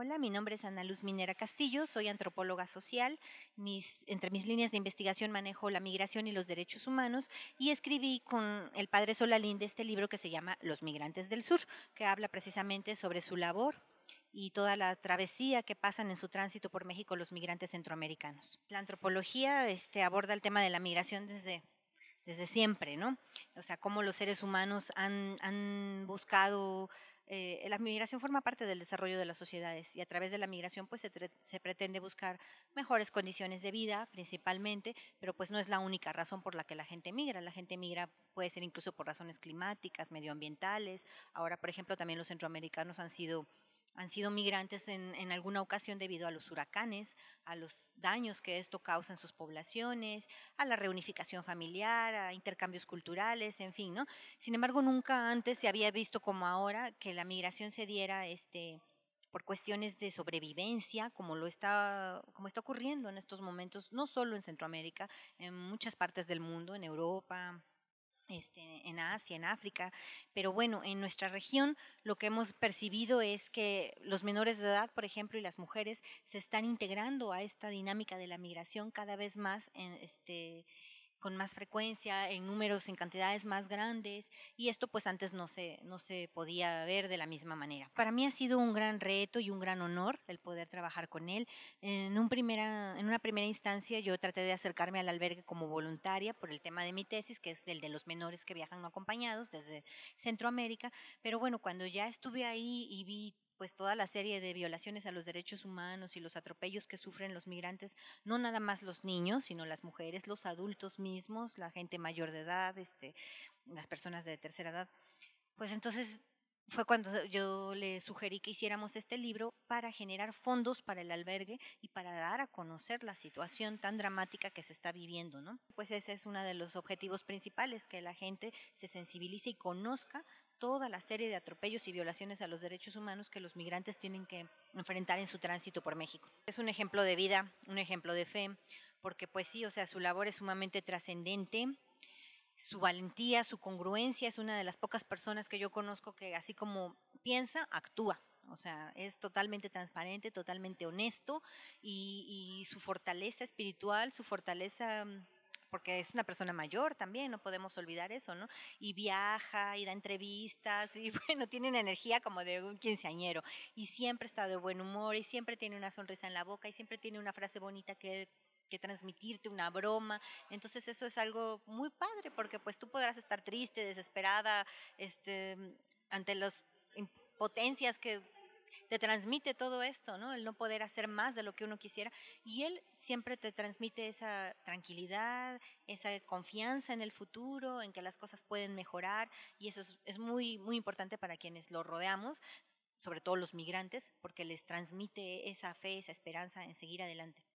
Hola, mi nombre es Ana Luz Minera Castillo, soy antropóloga social. Mis, entre mis líneas de investigación manejo la migración y los derechos humanos y escribí con el padre Solalinde este libro que se llama Los Migrantes del Sur, que habla precisamente sobre su labor y toda la travesía que pasan en su tránsito por México los migrantes centroamericanos. La antropología este, aborda el tema de la migración desde desde siempre, ¿no? O sea, cómo los seres humanos han, han buscado eh, la migración forma parte del desarrollo de las sociedades y a través de la migración pues se, se, pretende buscar mejores condiciones de vida principalmente, pero pues no es la única razón por la que la gente migra. La gente migra puede ser incluso por razones climáticas, medioambientales. Ahora, por ejemplo, también los centroamericanos han sido han sido migrantes en, alguna ocasión debido a los huracanes, a los daños que esto causa en sus poblaciones, a la reunificación familiar, a intercambios culturales, en fin, ¿no? Sin embargo, nunca antes se había visto como ahora que la migración se diera este, por cuestiones de sobrevivencia, como lo está, como está ocurriendo en estos momentos, no solo en Centroamérica, en muchas partes del mundo, en Europa, este, en Asia, en África, pero bueno, en nuestra región lo que hemos percibido es que los menores de edad, por ejemplo, y las mujeres se están integrando a esta dinámica de la migración cada vez más en, este, con más frecuencia, en números, en cantidades más grandes, y esto pues antes no se, no se podía ver de la misma manera. Para mí ha sido un gran reto y un gran honor el poder trabajar con él. En, un primera, en una primera instancia yo traté de acercarme al albergue como voluntaria por el tema de mi tesis, que es el de los menores que viajan no acompañados desde Centroamérica, pero bueno, cuando ya estuve ahí y vi pues, toda la serie de violaciones a los derechos humanos y los atropellos que sufren los migrantes, no nada más los niños, sino las mujeres, los adultos mismos, la gente mayor de edad, este, las personas de tercera edad. Pues entonces fue cuando yo le sugerí que hiciéramos este libro para generar fondos para el albergue y para dar a conocer la situación tan dramática que se está viviendo, ¿no? Pues ese es uno de los objetivos principales, que la gente se sensibilice y conozca toda la serie de atropellos y violaciones a los derechos humanos que los migrantes tienen que enfrentar en su tránsito por México. Es un ejemplo de vida, un ejemplo de fe, porque pues sí, o sea, su labor es sumamente trascendente, su valentía, su congruencia, es una de las pocas personas que yo conozco que así como piensa, actúa. O sea, es totalmente transparente, totalmente honesto y, su fortaleza espiritual, su fortaleza mm, porque es una persona mayor también, no podemos olvidar eso, ¿no? Y viaja y da entrevistas y bueno, tiene una energía como de un quinceañero y siempre está de buen humor y siempre tiene una sonrisa en la boca y siempre tiene una frase bonita que que transmitirte una broma. Entonces eso es algo muy padre porque pues tú podrás estar triste, desesperada, este, ante las impotencias que te transmite todo esto, ¿no? El no poder hacer más de lo que uno quisiera. Y él siempre te transmite esa tranquilidad, esa confianza en el futuro, en que las cosas pueden mejorar. Y eso es, es muy, muy importante para quienes lo rodeamos, sobre todo los migrantes, porque les transmite esa fe, esa esperanza en seguir adelante.